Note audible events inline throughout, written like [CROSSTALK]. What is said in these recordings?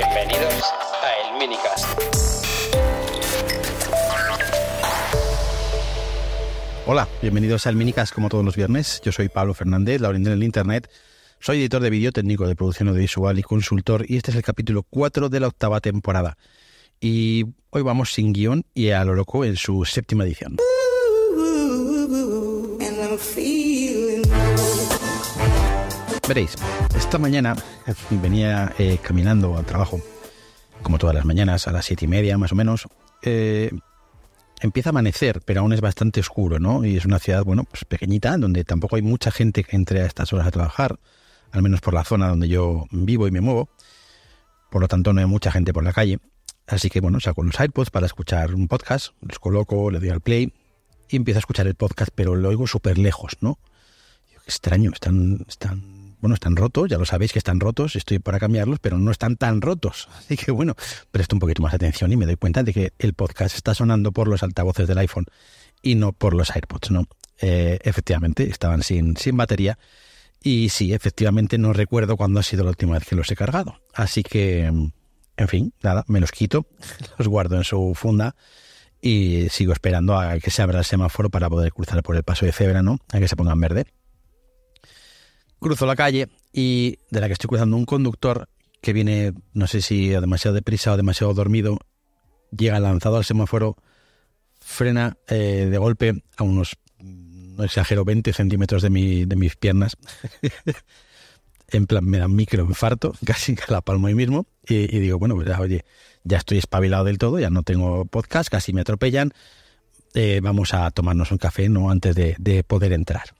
Bienvenidos a El Minicast. Hola, bienvenidos al Minicast como todos los viernes. Yo soy Pablo Fernández, la oriente en Internet. Soy editor de vídeo técnico de producción audiovisual y consultor y este es el capítulo 4 de la octava temporada. Y hoy vamos sin guión y a lo loco en su séptima edición. Veréis, esta mañana venía eh, caminando al trabajo, como todas las mañanas, a las siete y media más o menos. Eh, empieza a amanecer, pero aún es bastante oscuro, ¿no? Y es una ciudad, bueno, pues pequeñita, donde tampoco hay mucha gente que entre a estas horas a trabajar, al menos por la zona donde yo vivo y me muevo. Por lo tanto, no hay mucha gente por la calle. Así que, bueno, saco los iPods para escuchar un podcast, los coloco, le doy al play y empiezo a escuchar el podcast, pero lo oigo súper lejos, ¿no? extraño, están, están bueno, están rotos, ya lo sabéis que están rotos, estoy para cambiarlos, pero no están tan rotos. [LAUGHS] Así que bueno, presto un poquito más atención y me doy cuenta de que el podcast está sonando por los altavoces del iPhone y no por los AirPods, ¿no? Eh, efectivamente, estaban sin, sin batería. Y sí, efectivamente no recuerdo cuándo ha sido la última vez que los he cargado. Así que, en fin, nada, me los quito, [LAUGHS] los guardo en su funda y sigo esperando a que se abra el semáforo para poder cruzar por el paso de cebra, ¿no? A que se pongan verde. Cruzo la calle y de la que estoy cruzando un conductor que viene, no sé si demasiado deprisa o demasiado dormido, llega lanzado al semáforo, frena eh, de golpe a unos, no exagero, 20 centímetros de, de mis piernas. [LAUGHS] en plan, me da microinfarto, [LAUGHS] casi que la palmo ahí mismo. Y, digo, bueno, pues ya, ah, oye, ya estoy espabilado del todo, ya no tengo podcast, casi me atropellan. Eh, vamos a tomarnos un café, ¿no? Antes de, de poder entrar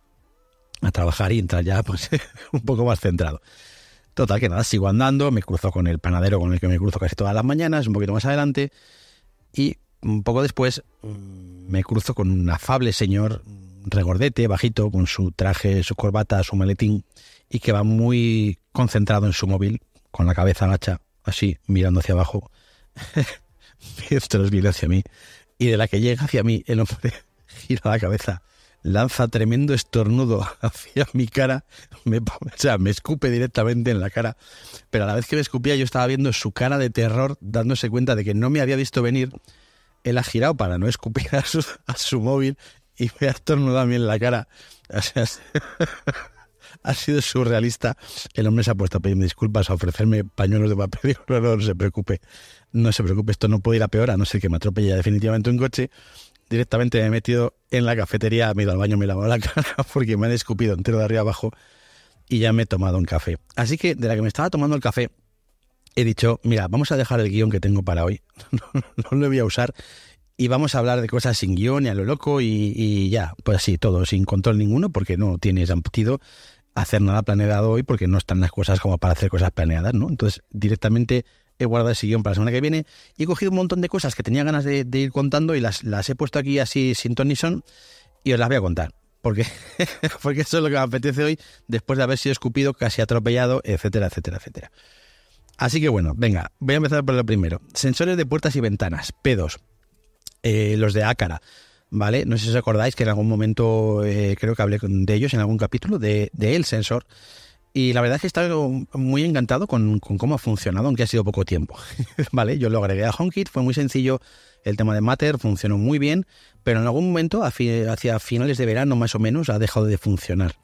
a trabajar y entrar ya pues [LAUGHS] un poco más centrado. Total, que nada, sigo andando, me cruzo con el panadero con el que me cruzo casi todas las mañanas, un poquito más adelante, y un poco después mm, me cruzo con un afable señor regordete, bajito, con su traje, su corbata, su maletín, y que va muy concentrado en su móvil, con la cabeza agacha, así, mirando hacia abajo, los [LAUGHS] viene hacia mí, y de la que llega hacia mí, el hombre [LAUGHS] gira la cabeza lanza tremendo estornudo [LAUGHS] hacia mi cara, o sea, me escupe directamente en la cara, pero a la vez que me escupía yo estaba viendo su cara de terror, dándose cuenta de que no me había visto venir, él ha girado para no escupir a su, móvil y me ha estornudado a mí en la cara. [LAUGHS] ha sido surrealista. El hombre se ha puesto a pedirme disculpas, a ofrecerme pañuelos de papel. no, se preocupe, no se preocupe, esto no puede ir a peor, a no ser que me atropelle definitivamente un coche directamente me he metido en la cafetería, me he ido al baño, me he lavado la [LAUGHS] cara porque me han escupido entero de arriba abajo y ya me he tomado un café. Así que de la que me estaba tomando el café, he dicho, mira, vamos a dejar el guión que tengo para hoy, [LAUGHS] no, lo voy a usar y vamos a hablar de cosas sin guión y a lo loco y, ya, pues así, todo, sin control ninguno porque no tienes sentido hacer nada planeado hoy porque no están las cosas como para hacer cosas planeadas, ¿no? Entonces directamente he guardado ese guión para la semana que viene y he cogido un montón de cosas que tenía ganas de, ir contando y las, las he puesto aquí así sin ton ni son y os las voy a contar. Porque, [LAUGHS] porque eso es lo que me apetece hoy después de haber sido escupido, casi atropellado, etcétera, etcétera, etcétera. Así que bueno, venga, voy a empezar por lo primero. Sensores de puertas y ventanas, P2, eh, los de Ácara, ¿vale? No sé si os acordáis que en algún momento eh, creo que hablé de ellos en algún capítulo, de el sensor. Y la verdad es que he estado muy encantado con, cómo ha funcionado, aunque ha sido poco tiempo. [LAUGHS] ¿Vale? Yo lo agregué a HomeKit, fue muy sencillo el tema de Matter, funcionó muy bien, pero en algún momento, hacia finales de verano más o menos, ha dejado de funcionar.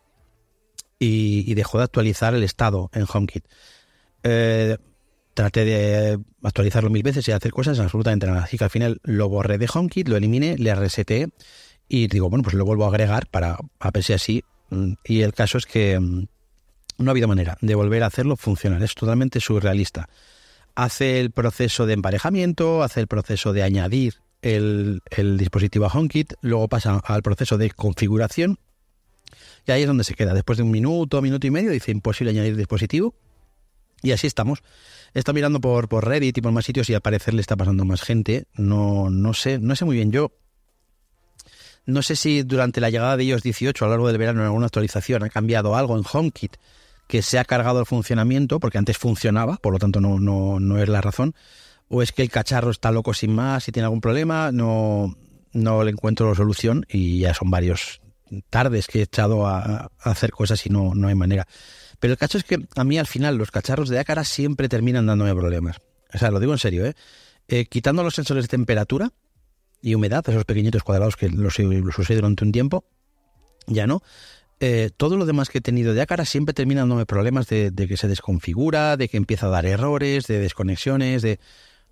Y, dejó de actualizar el estado en HomeKit. Eh, traté de actualizarlo mil veces y hacer cosas absolutamente nada. Así que al final lo borré de HomeKit, lo eliminé, le reseté y digo, bueno, pues lo vuelvo a agregar para a ver si así. Mm, y el caso es que mm, no ha habido manera de volver a hacerlo funcionar, es totalmente surrealista. Hace el proceso de emparejamiento, hace el proceso de añadir el, dispositivo a HomeKit, luego pasa al proceso de configuración y ahí es donde se queda. Después de un minuto, minuto y medio, dice imposible añadir dispositivo, y así estamos. Está mirando por, por Reddit y por más sitios y al parecer le está pasando más gente. No, no sé, no sé muy bien. Yo no sé si durante la llegada de iOS 18 a lo largo del verano en alguna actualización ha cambiado algo en HomeKit que se ha cargado el funcionamiento, porque antes funcionaba, por lo tanto no, no, no es la razón, o es que el cacharro está loco sin más y tiene algún problema, no, no le encuentro solución y ya son varios tardes que he echado a, hacer cosas y no, no hay manera. Pero el cacho es que a mí al final los cacharros de Acara siempre terminan dándome problemas. O sea, lo digo en serio, ¿eh? ¿eh? quitando los sensores de temperatura y humedad, esos pequeñitos cuadrados que los, los durante un tiempo, ya no. Eh, todo lo demás que he tenido de Acara siempre termina dándome problemas de, que se desconfigura, de que empieza a dar errores, de desconexiones, de...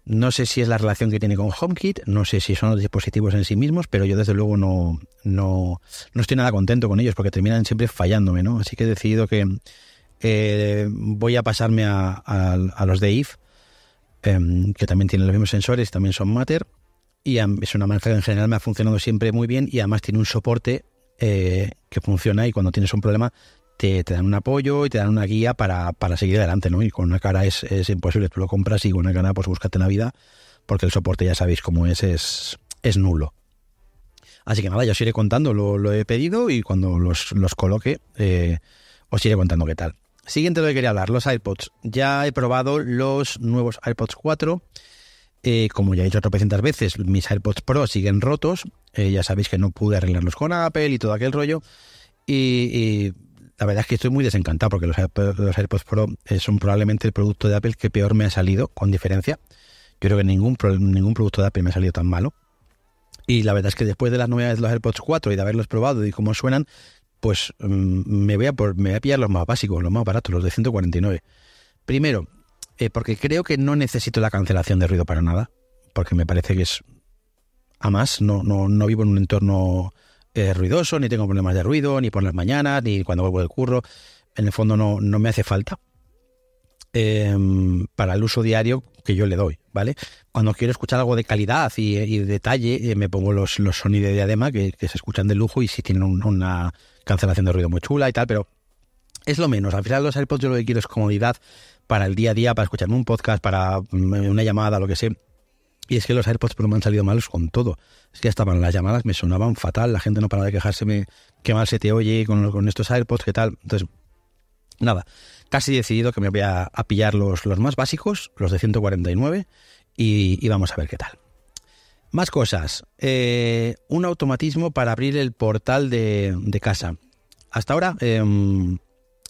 No sé si es la relación que tiene con HomeKit, no sé si son los dispositivos en sí mismos, pero yo desde luego no, no, estoy nada contento con ellos porque terminan siempre fallándome, ¿no? Así que he decidido que eh, voy a pasarme a, los de IF, em, que también tienen los mismos sensores, también son Matter, y es una marca que en general me ha funcionado siempre muy bien y además tiene un soporte eh, que funciona y cuando tienes un problema te, te, dan un apoyo y te dan una guía para, seguir adelante, ¿no? Y con una cara es, imposible, tú lo compras y con una cara pues búscate la vida porque el soporte ya sabéis cómo es, es, nulo. Así que nada, yo os iré contando, lo, he pedido y cuando los, coloque eh, os iré contando qué tal. Siguiente de lo que quería hablar, los iPods. Ya he probado los nuevos iPods 4. Eh, como ya he dicho 300 veces, mis ipods Pro siguen rotos eh, ya sabéis que no pude arreglarlos con Apple y todo aquel rollo. Y, la verdad es que estoy muy desencantado porque los, AirPods Pro eh, son probablemente el producto de Apple que peor me ha salido, con diferencia. Yo creo que ningún, ningún producto de Apple me ha salido tan malo. Y la verdad es que después de las novedades de los AirPods 4 y de haberlos probado y cómo suenan, pues mm, me, voy a por, me voy a pillar los más básicos, los más baratos, los de 149. Primero, eh, porque creo que no necesito la cancelación de ruido para nada, porque me parece que es Además, No, no, no vivo en un entorno eh, ruidoso, ni tengo problemas de ruido, ni por las mañanas, ni cuando vuelvo del curro. En el fondo no, me hace falta em, para el uso diario que yo le doy, ¿vale? Cuando quiero escuchar algo de calidad y, detalle, eh, me pongo los, los sonidos de diadema que, se escuchan de lujo y si tienen una cancelación de ruido muy chula y tal, pero es lo menos. Al final los AirPods yo lo que quiero es comodidad para el día a día, para escucharme un podcast, para mm, una llamada, lo que sea y es que los AirPods Pro me han salido malos con todo. Es que estaban las llamadas, me sonaban fatal, la gente no paraba de quejarse, qué mal se te oye con, estos AirPods, qué tal. Entonces, nada, casi decidido que me voy a, pillar los, los, más básicos, los de 149, y, vamos a ver qué tal. Más cosas. Eh, un automatismo para abrir el portal de, casa. Hasta ahora, em,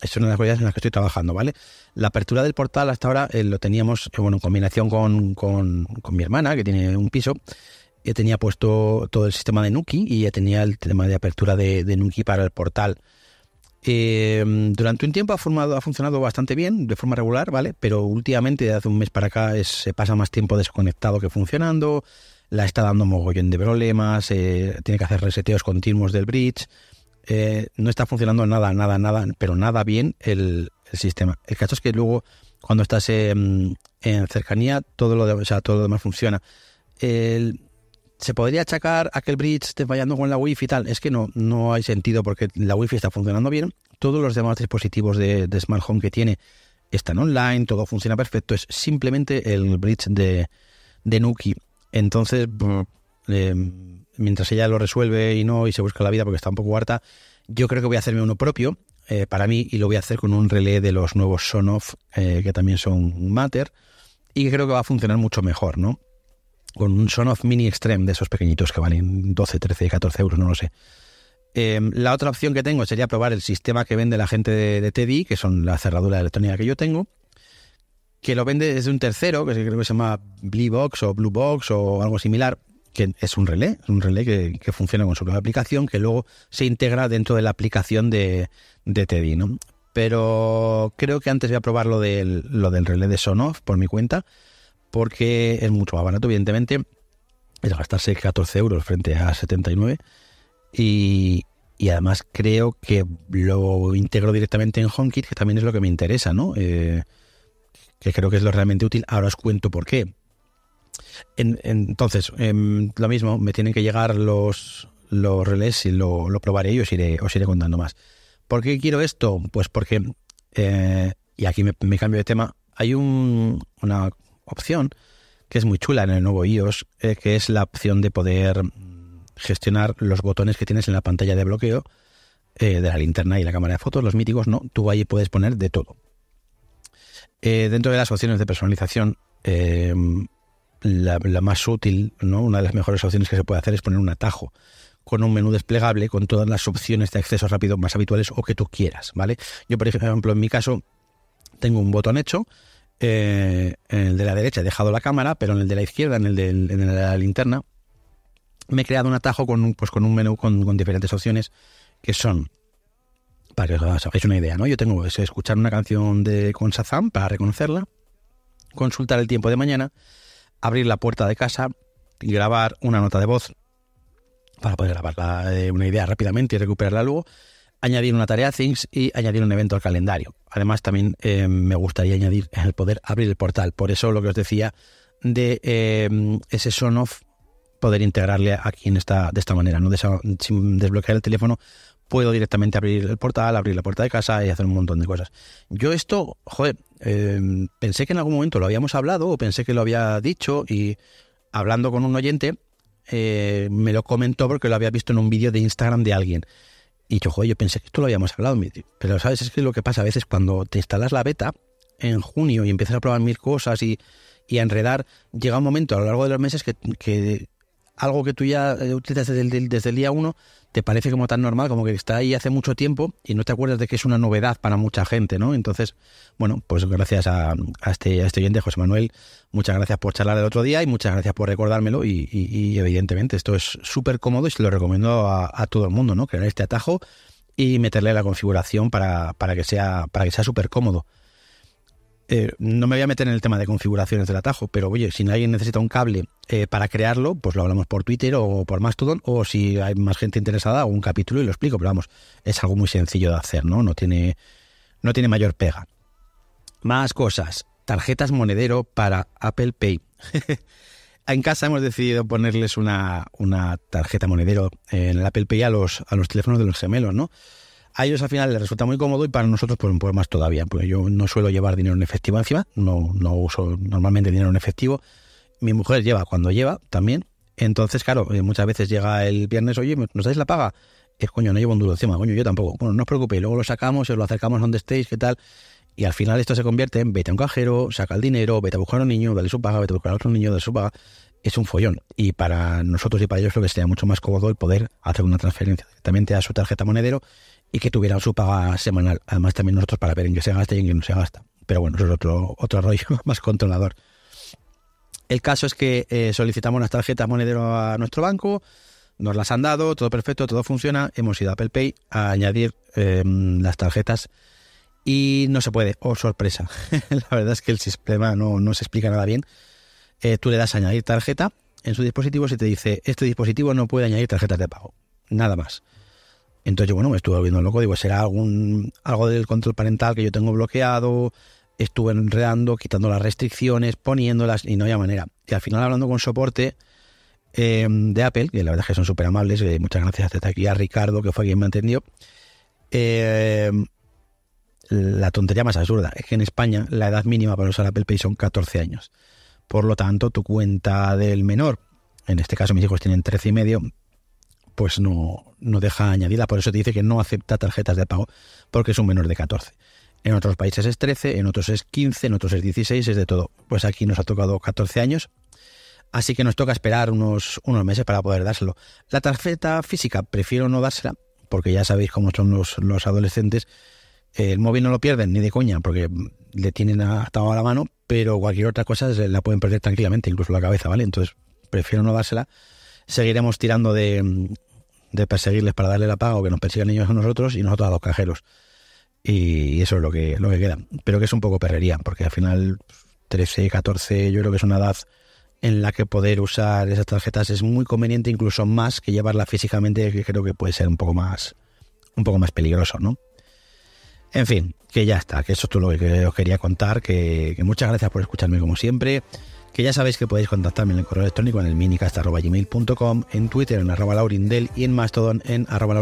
es una de las cosas en las que estoy trabajando, ¿vale? La apertura del portal hasta ahora eh, lo teníamos, eh, bueno, en combinación con, mi hermana, que tiene un piso, ya tenía puesto todo el sistema de Nuki y ya tenía el tema de apertura de, Nuki para el portal. Eh, durante un tiempo ha, funcionado bastante bien, de forma regular, ¿vale? Pero últimamente, de hace un mes para acá, se pasa más tiempo desconectado que funcionando, la está dando mogollón de problemas, tiene que hacer reseteos continuos del bridge eh, no está funcionando nada, nada, nada, pero nada bien el, sistema. El caso es que luego, cuando estás en, cercanía, todo lo, sea, todo lo demás funciona. ¿Se podría achacar a que el bridge esté fallando con la wifi y tal? Es que no, no hay sentido porque la wifi está funcionando bien. Todos los demás dispositivos de, Smart Home que tiene están online, todo funciona perfecto. Es simplemente el bridge de, Nuki. Entonces, em, mientras ella lo resuelve y no, y se busca la vida porque está un poco harta, yo creo que voy a hacerme uno propio eh, para mí y lo voy a hacer con un relé de los nuevos Sonoff, eh, que también son Matter, y que creo que va a funcionar mucho mejor, ¿no? Con un Sonoff Mini Extreme de esos pequeñitos que valen 12, 13, 14 euros, no lo sé. Eh, la otra opción que tengo sería probar el sistema que vende la gente de, Teddy, que son la cerradura electrónica que yo tengo, que lo vende desde un tercero, que creo que se llama box o blue box o algo similar que es un relé, un relé que, funciona con su propia aplicación, que luego se integra dentro de la aplicación de, Teddy, ¿no? Pero creo que antes voy a probar lo del, relé de Sonoff por mi cuenta, porque es mucho más barato, evidentemente, es gastarse 14 euros frente a 79 y, y además creo que lo integro directamente en HomeKit, que también es lo que me interesa, ¿no? Eh, que creo que es lo realmente útil. Ahora os cuento por qué entonces, em, lo mismo, me tienen que llegar los, los relés y lo, probaré y os iré, contando más. ¿Por qué quiero esto? Pues porque, eh, y aquí me, cambio de tema, hay un, una opción que es muy chula en el nuevo iOS, eh, que es la opción de poder gestionar los botones que tienes en la pantalla de bloqueo eh, de la linterna y la cámara de fotos, los míticos, no, tú ahí puedes poner de todo. dentro de las opciones de personalización, la, más útil, ¿no? una de las mejores opciones que se puede hacer es poner un atajo con un menú desplegable con todas las opciones de acceso rápido más habituales o que tú quieras, ¿vale? Yo, por ejemplo, en mi caso, tengo un botón hecho, eh, en el de la derecha he dejado la cámara, pero en el de la izquierda, en el de, la linterna, me he creado un atajo con un, pues con un menú con, diferentes opciones que son para que os hagáis una idea, ¿no? Yo tengo escuchar una canción de con Shazam para reconocerla, consultar el tiempo de mañana, abrir la puerta de casa y grabar una nota de voz para poder grabar eh, una idea rápidamente y recuperarla luego, añadir una tarea a Things y añadir un evento al calendario. Además, también eh, me gustaría añadir el poder abrir el portal. Por eso lo que os decía de eh, ese son off poder integrarle aquí en esta, de esta manera, ¿no? sin desbloquear el teléfono, puedo directamente abrir el portal, abrir la puerta de casa y hacer un montón de cosas. Yo esto, joder, em, pensé que en algún momento lo habíamos hablado o pensé que lo había dicho y hablando con un oyente eh, me lo comentó porque lo había visto en un vídeo de Instagram de alguien. Y yo, joder, yo pensé que esto lo habíamos hablado. Pero sabes, es que lo que pasa a veces cuando te instalas la beta en junio y empiezas a probar mil cosas y, a enredar, llega un momento a lo largo de los meses que algo que tú ya eh, utilizas desde el, desde el día uno, te parece como tan normal, como que está ahí hace mucho tiempo y no te acuerdas de que es una novedad para mucha gente, ¿no? Entonces, bueno, pues gracias a, este, este oyente, José Manuel, muchas gracias por charlar el otro día y muchas gracias por recordármelo y, evidentemente esto es súper cómodo y se lo recomiendo a, a, todo el mundo, ¿no? Crear este atajo y meterle la configuración para, para que sea para que sea súper cómodo. Eh, no me voy a meter en el tema de configuraciones del atajo, pero oye, si alguien necesita un cable eh, para crearlo, pues lo hablamos por Twitter o por Mastodon, o si hay más gente interesada, hago un capítulo y lo explico, pero vamos, es algo muy sencillo de hacer, ¿no? No tiene, no tiene mayor pega. Más cosas, tarjetas monedero para Apple Pay. [LAUGHS] en casa hemos decidido ponerles una, una tarjeta monedero en el Apple Pay a los, a los teléfonos de los gemelos, ¿no? a ellos al final les resulta muy cómodo y para nosotros pues, poco más todavía, porque yo no suelo llevar dinero en efectivo encima, no, no uso normalmente dinero en efectivo, mi mujer lleva cuando lleva también, entonces claro, eh, muchas veces llega el viernes, oye, ¿nos dais la paga? Es coño, no llevo un duro encima, coño, yo tampoco. Bueno, no os preocupéis, luego lo sacamos, os lo acercamos donde estéis, qué tal. Y al final esto se convierte en vete a un cajero, saca el dinero, vete a buscar a un niño, dale su paga, vete a buscar a otro niño, dale su paga. Es un follón. Y para nosotros y para ellos lo que sería mucho más cómodo el poder hacer una transferencia directamente a su tarjeta monedero y que tuvieran su paga semanal. Además, también nosotros para ver en qué se gasta y en qué no se gasta. Pero bueno, eso es otro, otro rollo [LAUGHS] más controlador. El caso es que eh, solicitamos las tarjetas monedero a nuestro banco, nos las han dado, todo perfecto, todo funciona. Hemos ido a Apple Pay a añadir em, las tarjetas y no se puede. Oh, sorpresa. [LAUGHS] la verdad es que el sistema no, no se explica nada bien. Eh, tú le das añadir tarjeta en su dispositivo y te dice, este dispositivo no puede añadir tarjetas de pago. Nada más. Entonces yo, bueno, me estuve volviendo loco, digo, será algún algo del control parental que yo tengo bloqueado, estuve enredando, quitando las restricciones, poniéndolas y no había manera. Y al final hablando con soporte em, de Apple, que la verdad es que son súper amables, eh, muchas gracias hasta aquí a Ricardo, que fue quien me entendió, em, la tontería más absurda es que en España la edad mínima para usar Apple Pay son 14 años. Por lo tanto, tu cuenta del menor, en este caso mis hijos tienen 13 y medio, pues no, no deja añadida. Por eso te dice que no acepta tarjetas de pago porque es un menor de 14. En otros países es 13, en otros es 15, en otros es 16, es de todo. Pues aquí nos ha tocado 14 años, así que nos toca esperar unos, unos meses para poder dárselo. La tarjeta física prefiero no dársela, porque ya sabéis cómo son los, los adolescentes. El móvil no lo pierden ni de coña, porque le tienen atado a la mano, pero cualquier otra cosa la pueden perder tranquilamente, incluso la cabeza, ¿vale? Entonces prefiero no dársela seguiremos tirando de, perseguirles para darle la paga o que nos persigan ellos a nosotros y nosotros a los cajeros. Y eso es lo que, lo que queda. Pero que es un poco perrería, porque al final 13, 14, yo creo que es una edad en la que poder usar esas tarjetas es muy conveniente, incluso más que llevarla físicamente, que creo que puede ser un poco más, un poco más peligroso, ¿no? En fin, que ya está, que eso es todo lo que os quería contar, que muchas gracias por escucharme como siempre que ya sabéis que podéis contactarme en el correo electrónico en el minicast.com, en Twitter en arroba laurindel y en Mastodon en arroba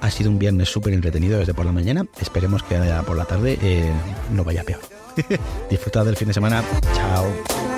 Ha sido un viernes súper entretenido desde por la mañana. Esperemos que por la tarde eh, no vaya peor. [LAUGHS] Disfrutad del fin de semana. Chao.